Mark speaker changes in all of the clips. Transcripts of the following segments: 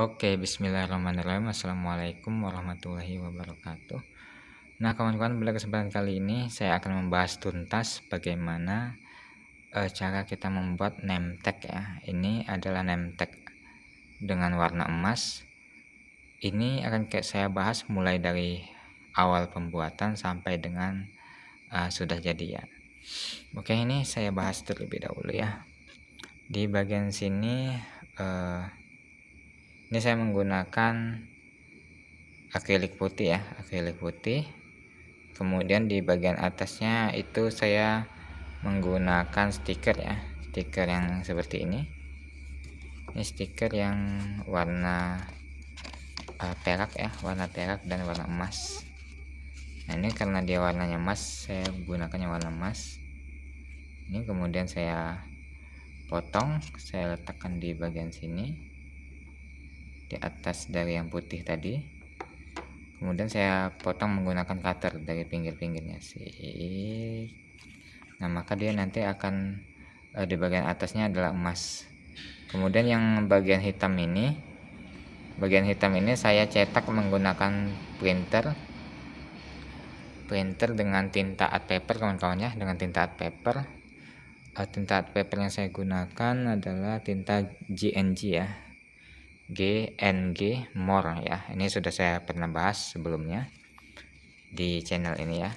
Speaker 1: Oke, bismillahirrahmanirrahim. Assalamualaikum warahmatullahi wabarakatuh. Nah, kawan-kawan, pada kesempatan kali ini saya akan membahas tuntas bagaimana e, cara kita membuat name tag ya. Ini adalah name tag dengan warna emas. Ini akan saya bahas mulai dari awal pembuatan sampai dengan e, sudah jadi ya. Oke, ini saya bahas terlebih dahulu ya. Di bagian sini ini saya menggunakan akrilik putih ya akrilik putih kemudian di bagian atasnya itu saya menggunakan stiker ya stiker yang seperti ini ini stiker yang warna uh, perak ya warna perak dan warna emas nah ini karena dia warnanya emas saya gunakannya warna emas ini kemudian saya potong saya letakkan di bagian sini di atas dari yang putih tadi kemudian saya potong menggunakan cutter dari pinggir-pinggirnya sih nah maka dia nanti akan uh, di bagian atasnya adalah emas kemudian yang bagian hitam ini bagian hitam ini saya cetak menggunakan printer printer dengan tinta art paper kawan-kawannya dengan tinta art paper eh, tinta art paper yang saya gunakan adalah tinta GNG ya GNG more ya ini sudah saya pernah bahas sebelumnya di channel ini ya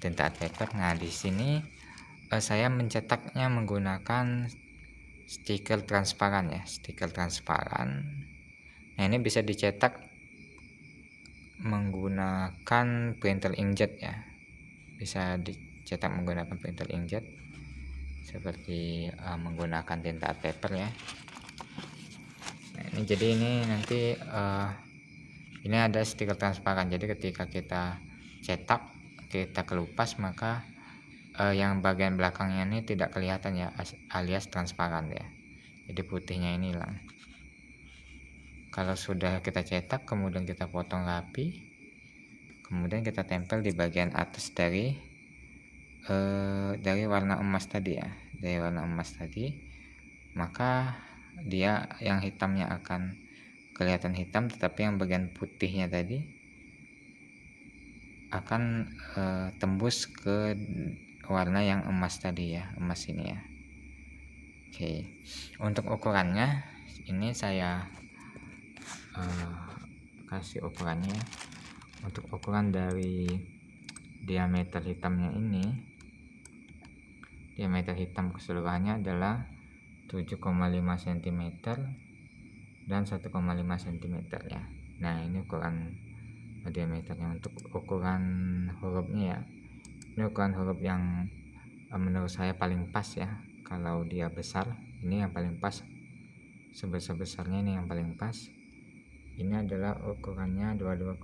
Speaker 1: tinta art paper nah di sini eh, saya mencetaknya menggunakan stiker transparan ya stiker transparan nah ini bisa dicetak menggunakan printer inkjet ya bisa dicetak menggunakan printer inkjet seperti uh, menggunakan tinta paper ya ini jadi ini nanti uh, ini ada stiker transparan jadi ketika kita cetak kita kelupas maka uh, yang bagian belakangnya ini tidak kelihatan ya alias transparan ya jadi putihnya ini hilang kalau sudah kita cetak kemudian kita potong rapi kemudian kita tempel di bagian atas dari uh, dari warna emas tadi ya dari warna emas tadi maka dia yang hitamnya akan kelihatan hitam tetapi yang bagian putihnya tadi akan e, tembus ke warna yang emas tadi ya emas ini ya oke untuk ukurannya ini saya e, kasih ukurannya untuk ukuran dari diameter hitamnya ini diameter hitam keseluruhannya adalah 7,5 cm dan 1,5 cm ya nah ini ukuran diameternya untuk ukuran hurufnya ya ini ukuran huruf yang eh, menurut saya paling pas ya kalau dia besar ini yang paling pas sebesar-besarnya ini yang paling pas ini adalah ukurannya 22,9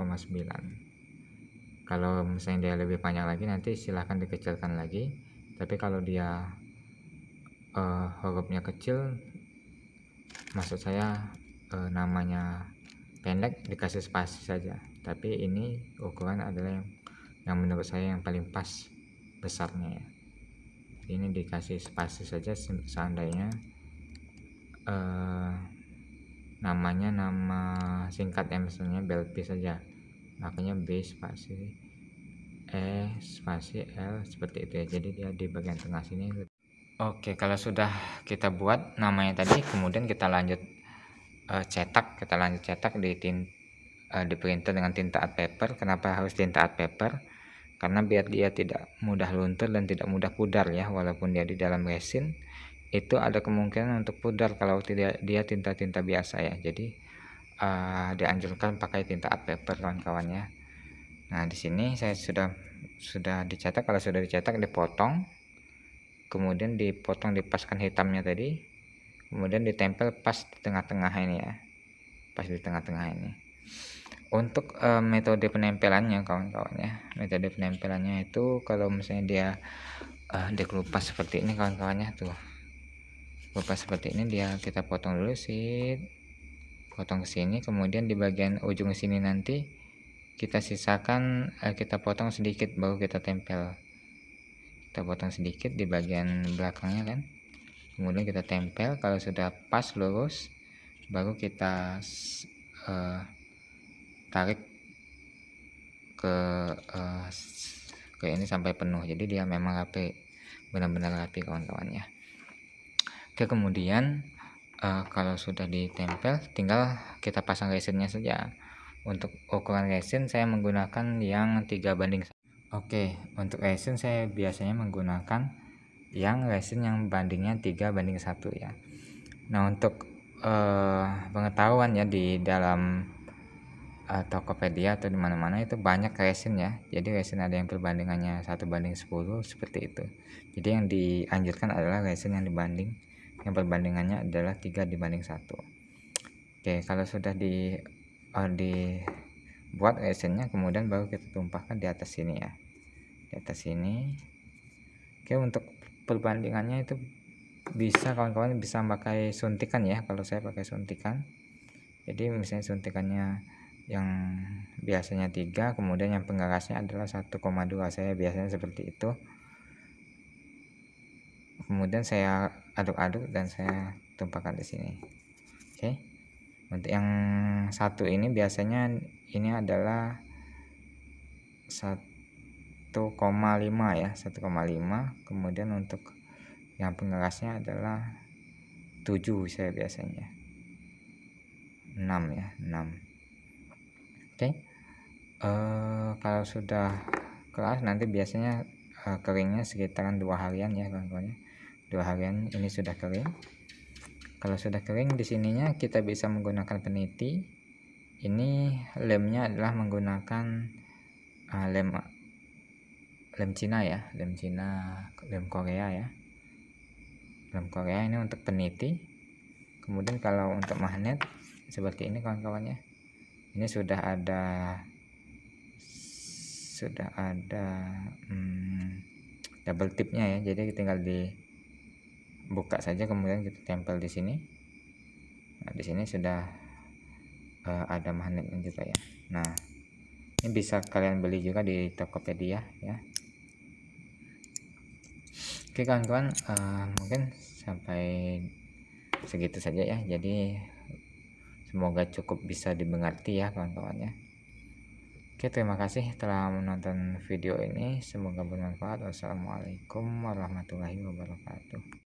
Speaker 1: kalau misalnya dia lebih panjang lagi nanti silahkan dikecilkan lagi tapi kalau dia uh, hurufnya kecil maksud saya uh, namanya pendek dikasih spasi saja tapi ini ukuran adalah yang yang menurut saya yang paling pas besarnya ya ini dikasih spasi saja seandainya uh, namanya nama singkat ya misalnya p saja makanya B spasi E spasi L seperti itu ya jadi dia di bagian tengah sini Oke, kalau sudah kita buat namanya tadi, kemudian kita lanjut uh, cetak, kita lanjut cetak di tin uh, di printer dengan tinta art paper. Kenapa harus tinta art paper? Karena biar dia tidak mudah luntur dan tidak mudah pudar ya, walaupun dia di dalam resin, itu ada kemungkinan untuk pudar kalau tidak dia tinta-tinta biasa ya. Jadi uh, dianjurkan pakai tinta art paper kawan-kawannya. Nah, di sini saya sudah sudah dicetak, kalau sudah dicetak dipotong kemudian dipotong dipaskan hitamnya tadi kemudian ditempel pas di tengah-tengah ini ya pas di tengah-tengah ini untuk e, metode penempelannya kawan-kawan ya metode penempelannya itu kalau misalnya dia e, eh, dikelupas seperti ini kawan-kawannya tuh kelupas seperti ini dia kita potong dulu sih potong ke sini kemudian di bagian ujung sini nanti kita sisakan eh, kita potong sedikit baru kita tempel kita potong sedikit di bagian belakangnya kan kemudian kita tempel kalau sudah pas lurus baru kita uh, tarik ke uh, ke ini sampai penuh jadi dia memang rapi benar-benar rapi kawan kawan ya oke kemudian uh, kalau sudah ditempel tinggal kita pasang resinnya saja untuk ukuran resin saya menggunakan yang tiga banding Oke, untuk resin saya biasanya menggunakan yang resin yang bandingnya 3 banding 1 ya. Nah, untuk uh, pengetahuan ya di dalam uh, Tokopedia atau di mana-mana itu banyak resin ya. Jadi resin ada yang perbandingannya 1 banding 10 seperti itu. Jadi yang dianjurkan adalah resin yang dibanding yang perbandingannya adalah 3 dibanding 1. Oke, kalau sudah di uh, di buat nya kemudian baru kita tumpahkan di atas sini ya di atas sini oke untuk perbandingannya itu bisa kawan-kawan bisa pakai suntikan ya kalau saya pakai suntikan jadi misalnya suntikannya yang biasanya 3 kemudian yang penggarasnya adalah 1,2 saya biasanya seperti itu kemudian saya aduk-aduk dan saya tumpahkan di sini oke okay untuk yang satu ini biasanya ini adalah 1,5 ya 1,5 kemudian untuk yang pengerasnya adalah 7 saya biasanya 6 ya 6 oke okay. uh, eh, kalau sudah keras nanti biasanya uh, keringnya sekitaran dua harian ya kawan-kawan dua harian ini sudah kering kalau sudah kering di sininya kita bisa menggunakan peniti ini lemnya adalah menggunakan uh, lem lem Cina ya lem Cina lem Korea ya lem Korea ini untuk peniti kemudian kalau untuk magnet seperti ini kawan-kawannya ini sudah ada sudah ada hmm, double tipnya ya jadi tinggal di buka saja kemudian kita tempel di sini nah di sini sudah uh, ada magnet juga ya nah ini bisa kalian beli juga di Tokopedia ya oke kawan-kawan uh, mungkin sampai segitu saja ya jadi semoga cukup bisa dimengerti ya kawan-kawan ya oke terima kasih telah menonton video ini semoga bermanfaat wassalamualaikum warahmatullahi wabarakatuh